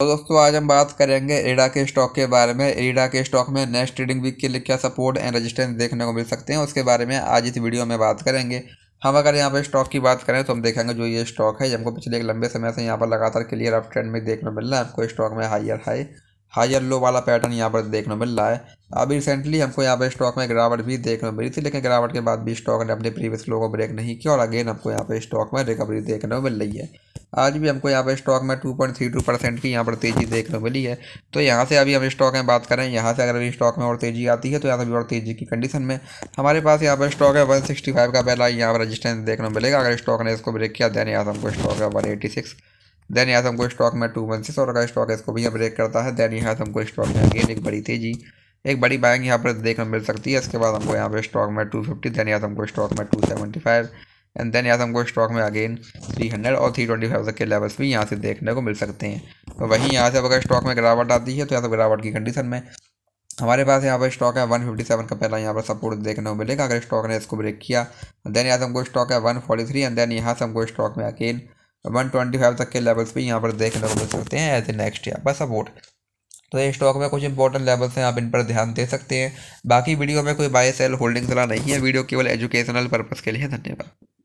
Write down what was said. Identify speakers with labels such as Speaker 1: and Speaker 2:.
Speaker 1: तो दोस्तों आज हम बात करेंगे एडा के स्टॉक के बारे में एडा के स्टॉक में नेक्स्ट ट्रेडिंग वीक के लिए क्या सपोर्ट एंड रेजिस्टेंस देखने को मिल सकते हैं उसके बारे में आज इस वीडियो में बात करेंगे हम अगर यहाँ पर स्टॉक की बात करें तो हम देखेंगे जो ये स्टॉक है हमको पिछले एक लंबे समय से यहाँ पर लगातार क्लियर अप ट्रेंड में देखने को मिल रहा है आपको स्टॉक में हाइयर हाई हायर लो वाला पैटर्न यहाँ पर देखने को मिल रहा है अभी रिसेंटली हमको यहाँ पर स्टॉक में गिरावट भी देखने को मिली थी लेकिन गिरावट के बाद भी स्टॉक ने अपने प्रीवियस लो को ब्रेक नहीं किया और अगेन हमको यहाँ पर स्टॉक में रिकवरी देखने को मिल रही है आज भी हमको यहाँ पर स्टॉक में two point three two percent की यहाँ पर तेज़ी देखने को मिली है तो यहाँ से अभी हम स्टॉक में बात करें यहाँ से अगर अभी स्टॉक में और तेज़ी आती है तो यहाँ से भी और तेज़ी की कंडीशन में हमारे पास यहाँ पर स्टॉक है वन सिक्सटी फाइव का पहला यहाँ पर रजिस्टेंस देखने को मिलेगा अगर स्टॉक ने इसको ब्रेक किया दैन यहाँ से हमको स्टॉक है वन एटी सिक्स दैन यहाँ से हमको स्टॉक में टू वन सिक्स और अगर स्टॉक इसको भी ब्रेक करता है दैन यहाँ से हमको स्टॉक में अगेन एक बड़ी तेज़ी एक बड़ी बाइंग यहाँ पर देखने मिल सकती है इसके बाद हमको यहाँ पे स्टॉक में टू फिफ्टी दैन यहाँ से हमको स्टॉक में two seventy five and then यहाँ से हमको स्टॉक में अगेन 300 और 325 तक के लेवल्स भी यहाँ से देखने को मिल सकते हैं तो वहीं यहाँ से अगर स्टॉक में गिरावट आती है तो यहाँ से गिरावट की कंडीशन में हमारे पास यहाँ पर स्टॉक है 157 का पहला यहाँ पर सपोर्ट देखने को मिलेगा अगर स्टॉक ने इसको ब्रेक किया देन यहाँ से हमको स्टॉक है वन एंड देन यहाँ से हमको स्टॉक में अगेन वन तक के लेवल्स भी यहाँ पर देखने को मिल सकते हैं एज ए नेक्स्ट यहाँ पर सपोर्ट तो ये स्टॉक में कुछ इंपॉर्टेंट लेवल्स हैं आप इन पर ध्यान दे सकते हैं बाकी वीडियो में कोई बाय सेल होल्डिंग सलाह नहीं है वीडियो केवल एजुकेशनल पर्पस के लिए धन्यवाद